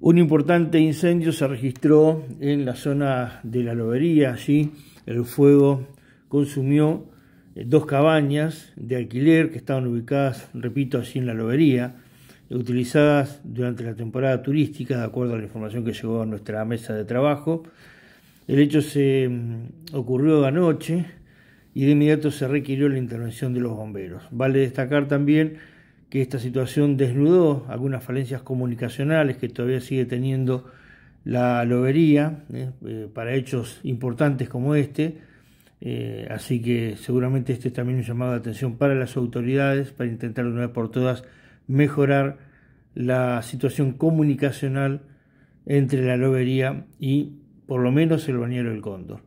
Un importante incendio se registró en la zona de la lobería, allí el fuego consumió eh, dos cabañas de alquiler que estaban ubicadas, repito, allí en la lobería, utilizadas durante la temporada turística, de acuerdo a la información que llegó a nuestra mesa de trabajo. El hecho se mm, ocurrió anoche y de inmediato se requirió la intervención de los bomberos. Vale destacar también que esta situación desnudó algunas falencias comunicacionales que todavía sigue teniendo la lobería ¿eh? Eh, para hechos importantes como este. Eh, así que seguramente este es también un llamado de atención para las autoridades para intentar de una vez por todas mejorar la situación comunicacional entre la lobería y por lo menos el bañero del Cóndor.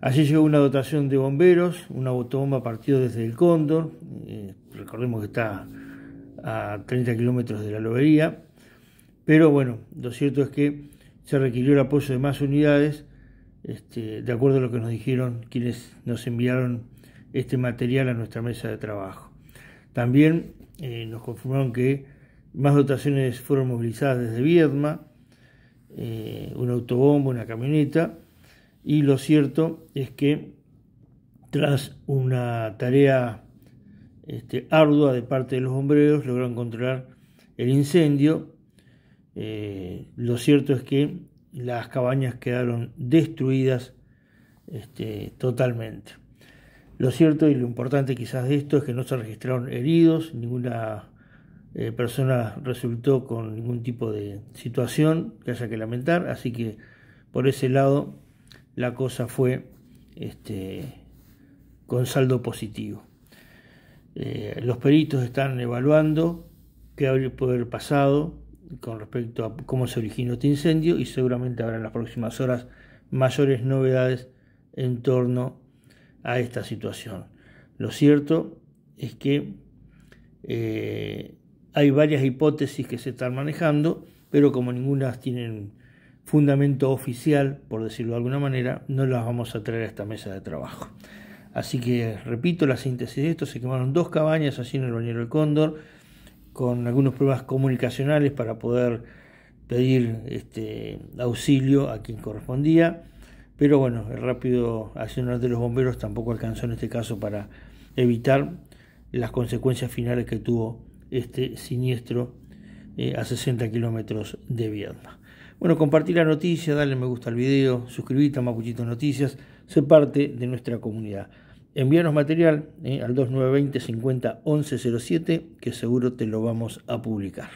Allí llegó una dotación de bomberos, una autobomba partido desde el Cóndor, recordemos que está a 30 kilómetros de la lobería, pero bueno, lo cierto es que se requirió el apoyo de más unidades, este, de acuerdo a lo que nos dijeron quienes nos enviaron este material a nuestra mesa de trabajo. También eh, nos confirmaron que más dotaciones fueron movilizadas desde Viedma, eh, un autobombo, una camioneta, y lo cierto es que tras una tarea este, ardua de parte de los bomberos, lograron controlar el incendio. Eh, lo cierto es que las cabañas quedaron destruidas este, totalmente. Lo cierto y lo importante quizás de esto es que no se registraron heridos, ninguna eh, persona resultó con ningún tipo de situación que haya que lamentar, así que por ese lado la cosa fue este, con saldo positivo. Eh, los peritos están evaluando qué habría haber pasado con respecto a cómo se originó este incendio y seguramente habrá en las próximas horas mayores novedades en torno a esta situación. Lo cierto es que eh, hay varias hipótesis que se están manejando, pero como ninguna tienen fundamento oficial, por decirlo de alguna manera, no las vamos a traer a esta mesa de trabajo. Así que repito la síntesis de esto, se quemaron dos cabañas así en el bañero del Cóndor, con algunas pruebas comunicacionales para poder pedir este, auxilio a quien correspondía. Pero bueno, el rápido accionar de los bomberos tampoco alcanzó en este caso para evitar las consecuencias finales que tuvo este siniestro eh, a 60 kilómetros de Viedma. Bueno, compartir la noticia, darle me gusta al video, suscribirte a Mapuchito Noticias, sé parte de nuestra comunidad. Envíanos material eh, al 2920 50 1107 que seguro te lo vamos a publicar.